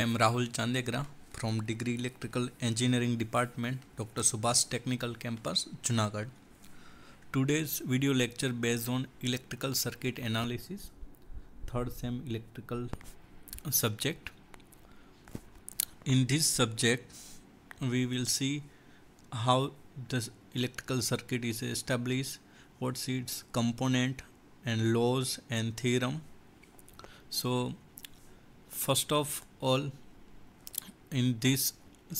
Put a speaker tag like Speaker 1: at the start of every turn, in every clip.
Speaker 1: I am Rahul Chandegra from Degree Electrical Engineering Department, Dr. Subhas Technical Campus, Junagadh. Today's video lecture based on electrical circuit analysis, third sem electrical subject. In this subject, we will see how the electrical circuit is established, what's its component and laws and theorem. So first of all in this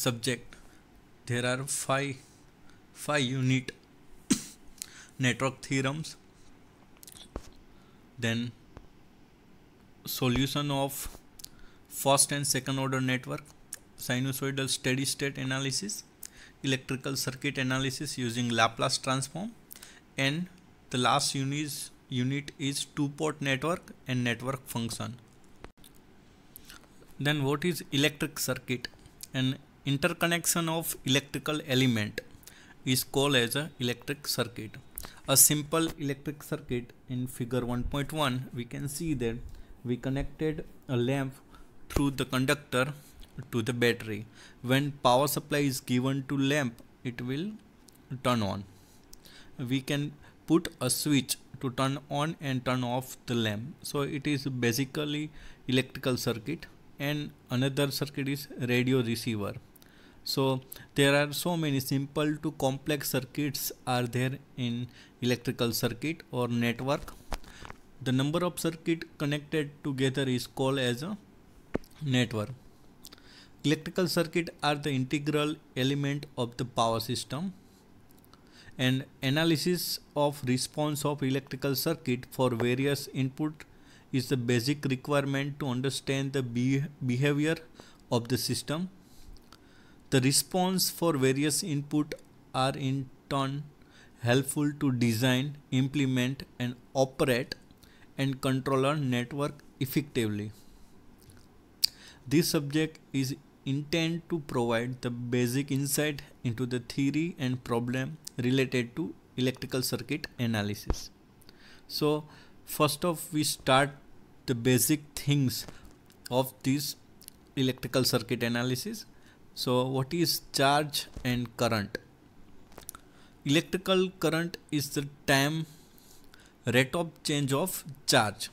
Speaker 1: subject there are five five unit network theorems then solution of first and second order network sinusoidal steady state analysis electrical circuit analysis using laplace transform and the last unit is, unit is two port network and network function then what is electric circuit? An interconnection of electrical element is called as a electric circuit. A simple electric circuit in figure 1.1 we can see that we connected a lamp through the conductor to the battery. When power supply is given to lamp it will turn on. We can put a switch to turn on and turn off the lamp. So it is basically electrical circuit and another circuit is radio receiver so there are so many simple to complex circuits are there in electrical circuit or network the number of circuit connected together is called as a network electrical circuit are the integral element of the power system and analysis of response of electrical circuit for various input is the basic requirement to understand the be behavior of the system. The response for various input are in turn helpful to design, implement and operate and control our network effectively. This subject is intended to provide the basic insight into the theory and problem related to electrical circuit analysis. So first off we start the basic things of this electrical circuit analysis so what is charge and current electrical current is the time rate of change of charge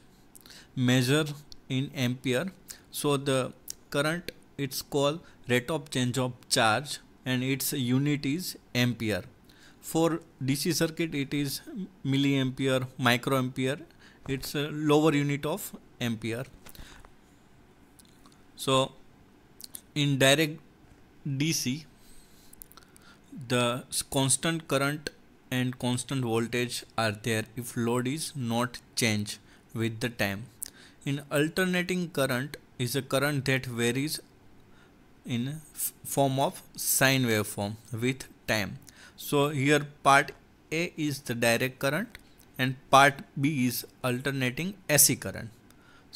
Speaker 1: measure in ampere so the current it's called rate of change of charge and its unit is ampere for dc circuit it is milliampere microampere it's a lower unit of ampere so in direct DC the constant current and constant voltage are there if load is not changed with the time in alternating current is a current that varies in form of sine waveform with time so here part a is the direct current and part b is alternating ac current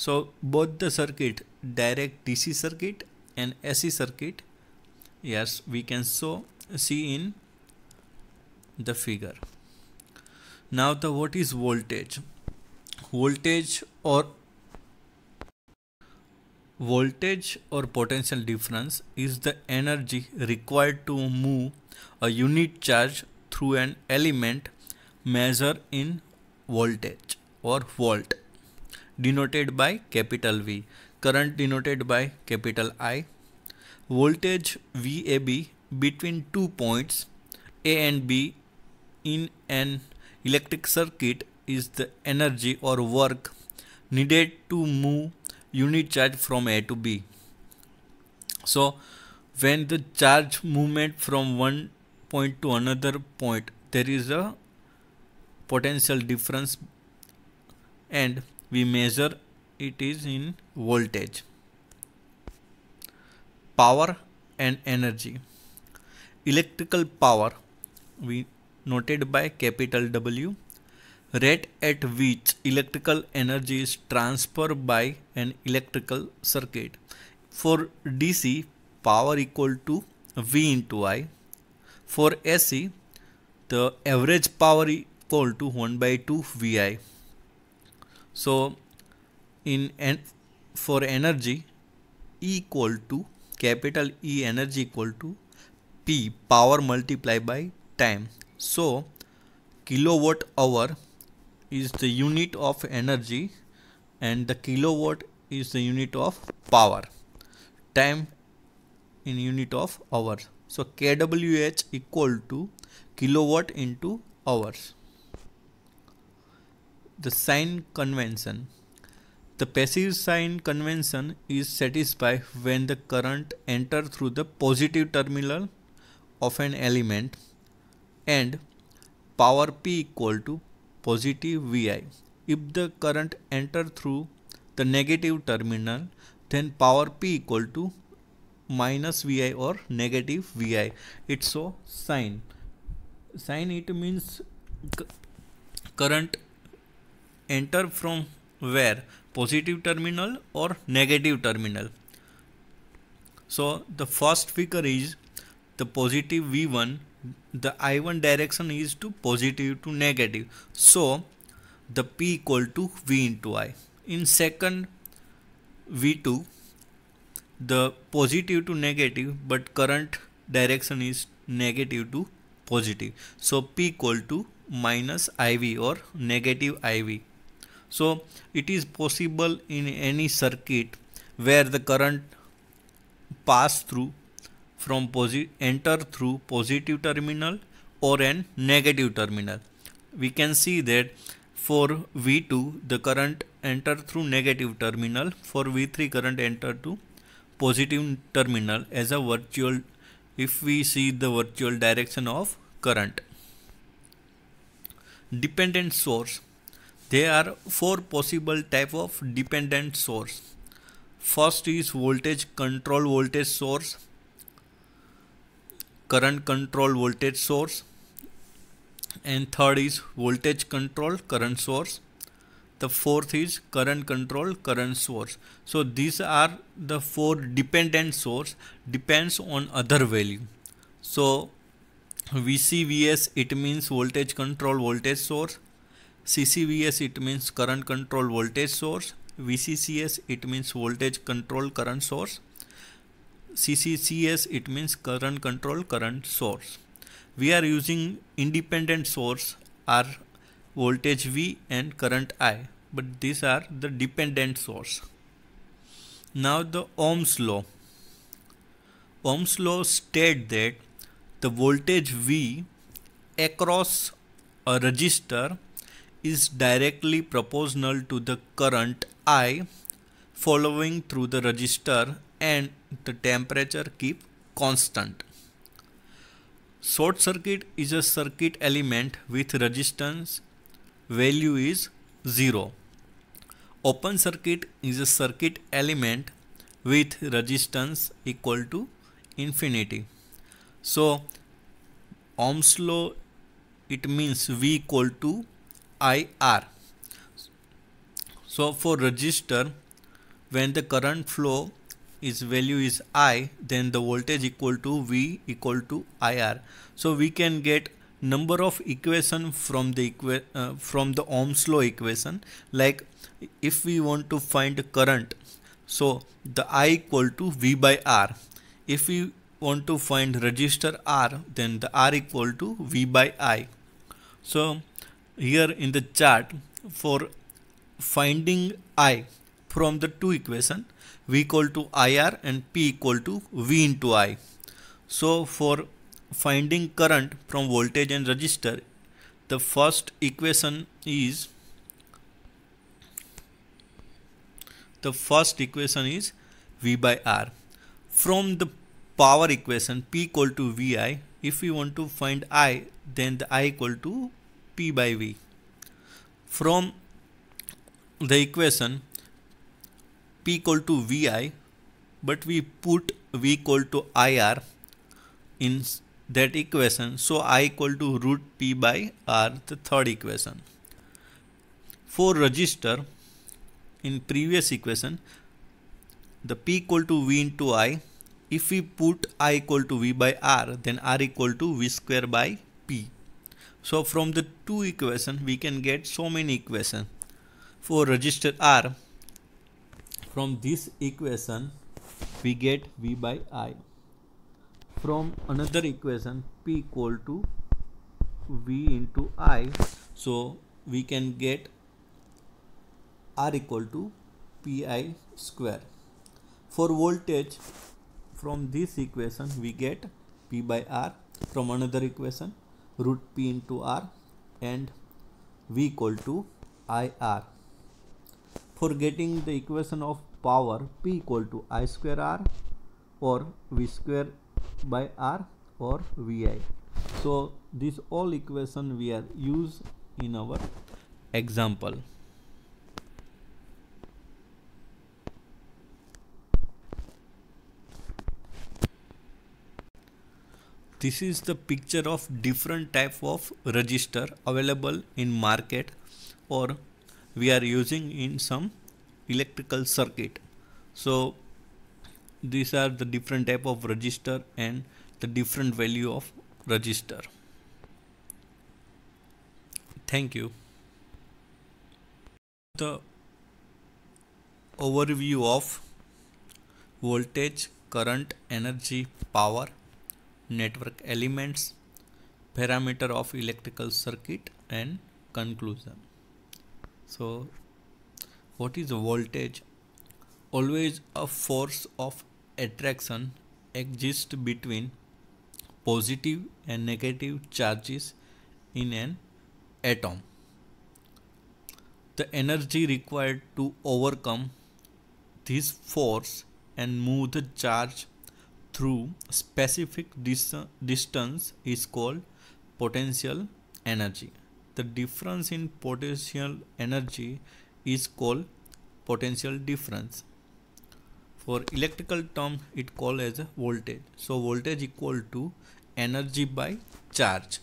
Speaker 1: so both the circuit direct DC circuit and AC circuit yes we can so see in the figure. Now the what is voltage? Voltage or voltage or potential difference is the energy required to move a unit charge through an element measured in voltage or volt denoted by capital V, current denoted by capital I, voltage VAB between two points A and B in an electric circuit is the energy or work needed to move unit charge from A to B. So when the charge movement from one point to another point there is a potential difference and we measure it is in voltage power and energy electrical power we noted by capital W rate at which electrical energy is transferred by an electrical circuit for DC power equal to V into I for AC the average power equal to 1 by 2 VI so in en for energy E equal to capital E energy equal to P power multiplied by time. So kilowatt hour is the unit of energy and the kilowatt is the unit of power time in unit of hours so kwh equal to kilowatt into hours the sign convention. The passive sign convention is satisfied when the current enters through the positive terminal of an element and power P equal to positive VI. If the current enters through the negative terminal, then power P equal to minus VI or negative VI. It's so sign. Sign it means current enter from where positive terminal or negative terminal so the first figure is the positive v1 the i1 direction is to positive to negative so the p equal to v into i in second v2 the positive to negative but current direction is negative to positive so p equal to minus iv or negative iv so it is possible in any circuit where the current pass through from enter through positive terminal or an negative terminal. We can see that for V2 the current enter through negative terminal for V3 current enter to positive terminal as a virtual if we see the virtual direction of current. Dependent source there are four possible type of dependent source. First is voltage control voltage source, current control voltage source, and third is voltage control current source. The fourth is current control current source. So these are the four dependent source depends on other value. So VCVS it means voltage control voltage source CCVS it means current control voltage source. VCCS it means voltage control current source. CCCS it means current control current source. We are using independent source are voltage V and current I but these are the dependent source. Now the Ohm's law. Ohm's law stated that the voltage V across a resistor is directly proportional to the current I following through the resistor and the temperature keep constant. Short circuit is a circuit element with resistance value is 0. Open circuit is a circuit element with resistance equal to infinity. So Ohm's law it means V equal to IR. So for resistor, when the current flow is value is I, then the voltage equal to V equal to IR. So we can get number of equation from the equa uh, from the Ohm's law equation. Like if we want to find current, so the I equal to V by R. If we want to find resistor R, then the R equal to V by I. So here in the chart for finding I from the two equation V equal to IR and P equal to V into I. So for finding current from voltage and resistor the first equation is the first equation is V by R. From the power equation P equal to VI if we want to find I then the I equal to P by V. From the equation P equal to VI, but we put V equal to IR in that equation. So I equal to root P by R, the third equation. For register, in previous equation, the P equal to V into I, if we put I equal to V by R, then R equal to V square by so from the two equation we can get so many equation for resistor R. From this equation we get V by I. From another equation P equal to V into I. So we can get R equal to Pi square. For voltage from this equation we get P by R. From another equation root p into r and v equal to ir. For getting the equation of power p equal to i square r or v square by r or vi. So this all equation we are use in our example. this is the picture of different type of register available in market or we are using in some electrical circuit so these are the different type of register and the different value of register thank you the overview of voltage current energy power network elements, parameter of electrical circuit and conclusion. So what is voltage? Always a force of attraction exists between positive and negative charges in an atom. The energy required to overcome this force and move the charge through specific dis distance is called potential energy. The difference in potential energy is called potential difference. For electrical term it called as a voltage. So voltage equal to energy by charge.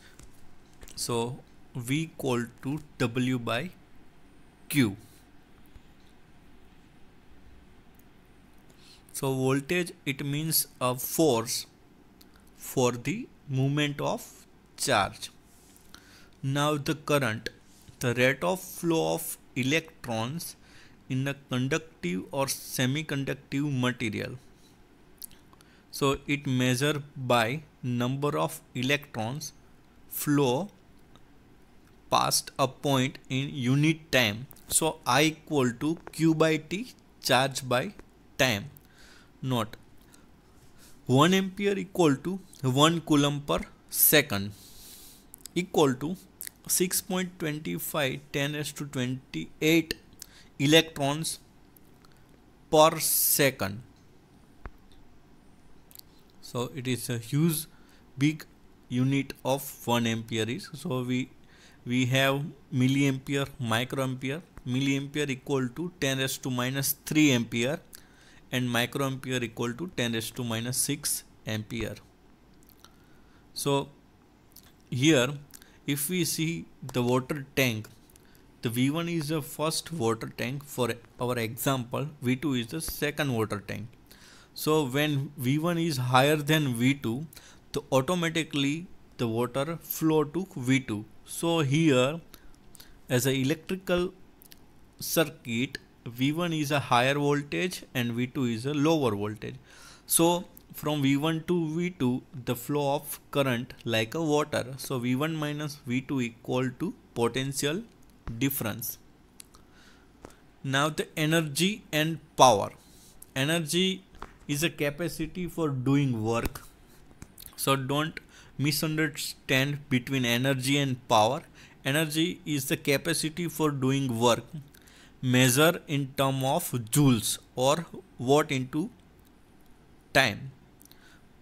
Speaker 1: So V equal to W by Q. so voltage it means a force for the movement of charge now the current the rate of flow of electrons in a conductive or semiconductive material so it measured by number of electrons flow past a point in unit time so i equal to q by t charge by time not 1 ampere equal to 1 coulomb per second equal to 6.25 10 to 28 electrons per second so it is a huge big unit of 1 ampere is so we we have milliampere microampere milliampere equal to 10 raised to minus 3 ampere and microampere equal to 10 raised to minus 6 ampere. So here if we see the water tank the V1 is the first water tank for our example V2 is the second water tank. So when V1 is higher than V2 the automatically the water flow to V2. So here as an electrical circuit V1 is a higher voltage and V2 is a lower voltage. So from V1 to V2 the flow of current like a water. So V1 minus V2 equal to potential difference. Now the energy and power. Energy is a capacity for doing work. So don't misunderstand between energy and power. Energy is the capacity for doing work measure in term of joules or watt into time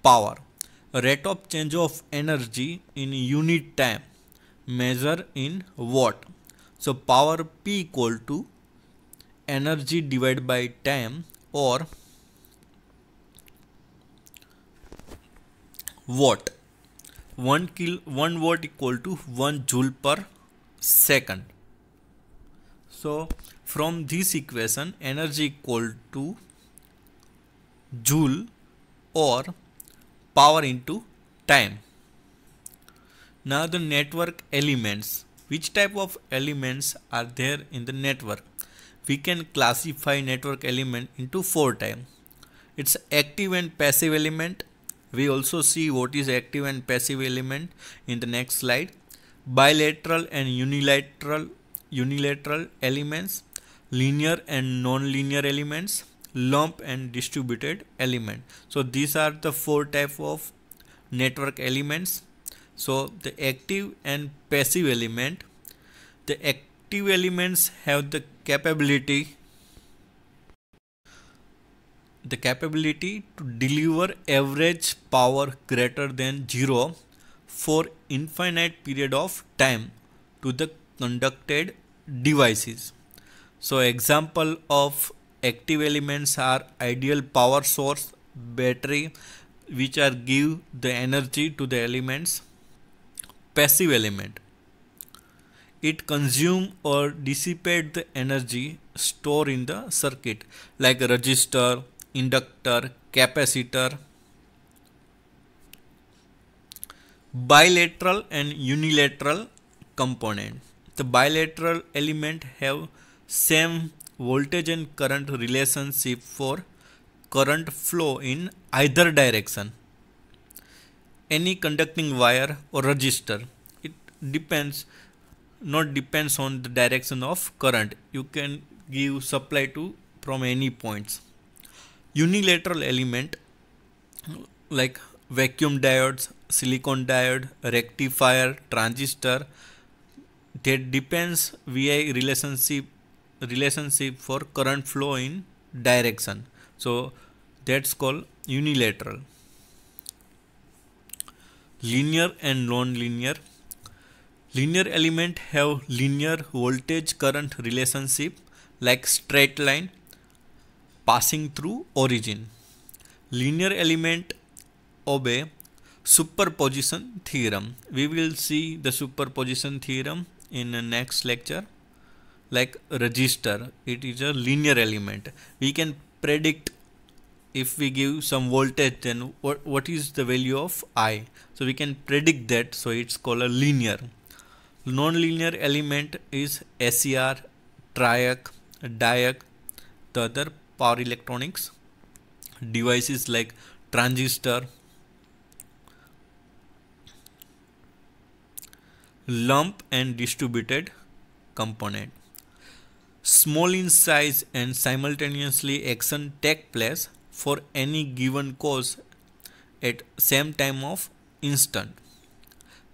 Speaker 1: power rate of change of energy in unit time measure in watt so power p equal to energy divided by time or watt 1 kilo 1 watt equal to 1 joule per second so from this equation energy equal to joule or power into time now the network elements which type of elements are there in the network we can classify network element into four type it's active and passive element we also see what is active and passive element in the next slide bilateral and unilateral unilateral elements linear and non-linear elements lump and distributed element so these are the four type of network elements so the active and passive element the active elements have the capability the capability to deliver average power greater than zero for infinite period of time to the conducted devices so example of active elements are ideal power source, battery, which are give the energy to the elements. Passive element. It consume or dissipate the energy stored in the circuit like resistor, inductor, capacitor, bilateral and unilateral component. The bilateral element have same voltage and current relationship for current flow in either direction any conducting wire or resistor it depends not depends on the direction of current you can give supply to from any points unilateral element like vacuum diodes silicon diode rectifier transistor that depends vi relationship relationship for current flow in direction so that's called unilateral linear and non-linear linear element have linear voltage current relationship like straight line passing through origin linear element obey superposition theorem we will see the superposition theorem in the next lecture like register it is a linear element we can predict if we give some voltage then what, what is the value of i so we can predict that so it's called a linear nonlinear element is ser triac diac the other power electronics devices like transistor lump and distributed component small in size and simultaneously action take place for any given cause at same time of instant.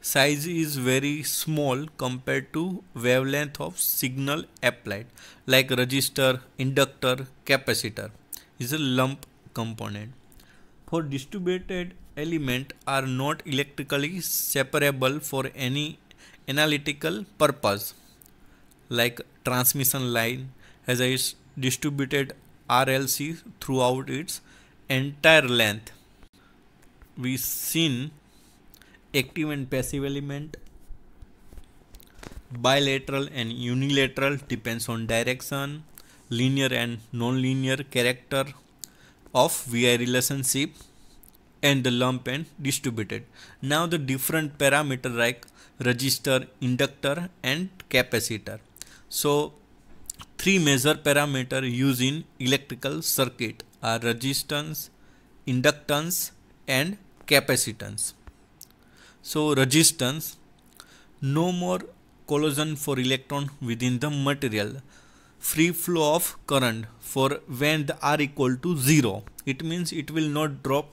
Speaker 1: Size is very small compared to wavelength of signal applied like resistor, inductor, capacitor is a lump component. For distributed element are not electrically separable for any analytical purpose like transmission line has a distributed RLC throughout its entire length. We seen active and passive element bilateral and unilateral depends on direction linear and non-linear character of vi relationship and the lump and distributed now the different parameter like resistor inductor and capacitor so three major parameter used in electrical circuit are resistance, inductance and capacitance. So resistance, no more collision for electron within the material, free flow of current for when the R equal to 0. It means it will not drop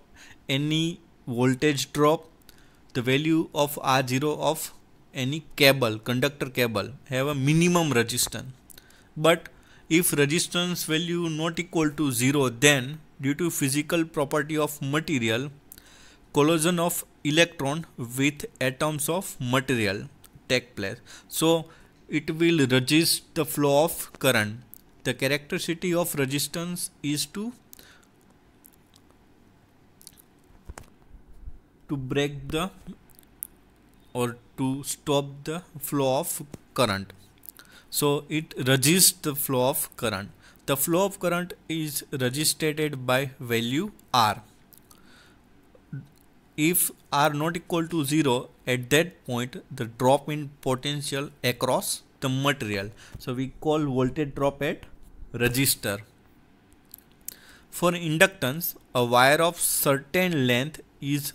Speaker 1: any voltage drop the value of R0 of any cable conductor cable have a minimum resistance but if resistance value not equal to 0 then due to physical property of material collision of electron with atoms of material take place so it will resist the flow of current the characteristic of resistance is to to break the or to stop the flow of current so it resists the flow of current the flow of current is registered by value r if r not equal to 0 at that point the drop in potential across the material so we call voltage drop at resistor for inductance a wire of certain length is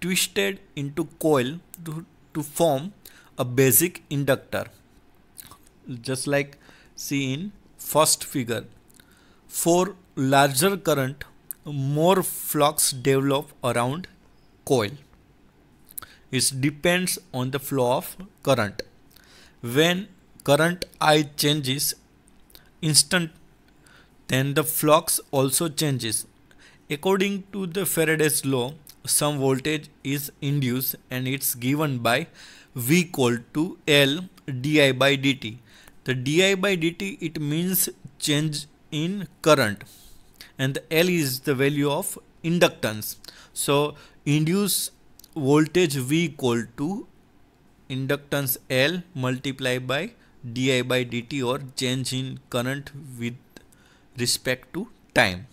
Speaker 1: twisted into coil to, to form a basic inductor just like see in first figure for larger current more flux develop around coil it depends on the flow of current when current i changes instant then the flux also changes according to the faraday's law some voltage is induced and it's given by V equal to L di by dt. The di by dt it means change in current and the L is the value of inductance. So induced voltage V equal to inductance L multiplied by di by dt or change in current with respect to time.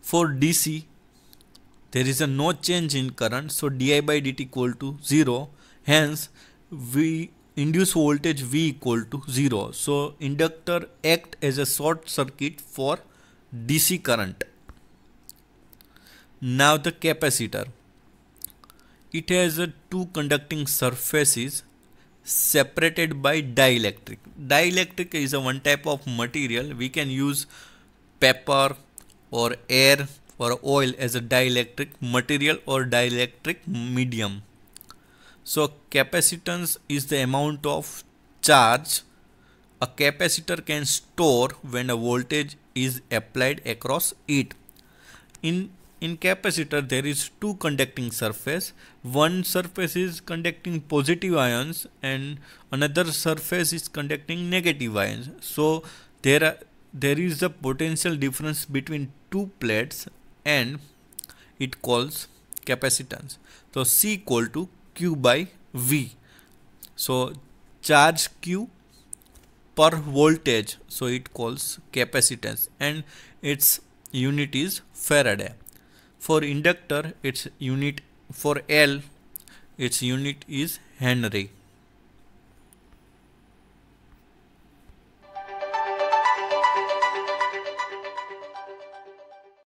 Speaker 1: For DC there is a no change in current so di by dt equal to 0 hence we induce voltage v equal to 0 so inductor act as a short circuit for dc current now the capacitor it has two conducting surfaces separated by dielectric dielectric is a one type of material we can use paper or air or oil as a dielectric material or dielectric medium. So capacitance is the amount of charge a capacitor can store when a voltage is applied across it. In, in capacitor there is two conducting surface. One surface is conducting positive ions and another surface is conducting negative ions. So there are there is a potential difference between two plates and it calls capacitance. So C equal to Q by V. So charge Q per voltage. So it calls capacitance and its unit is Faraday. For inductor its unit for L its unit is Henry.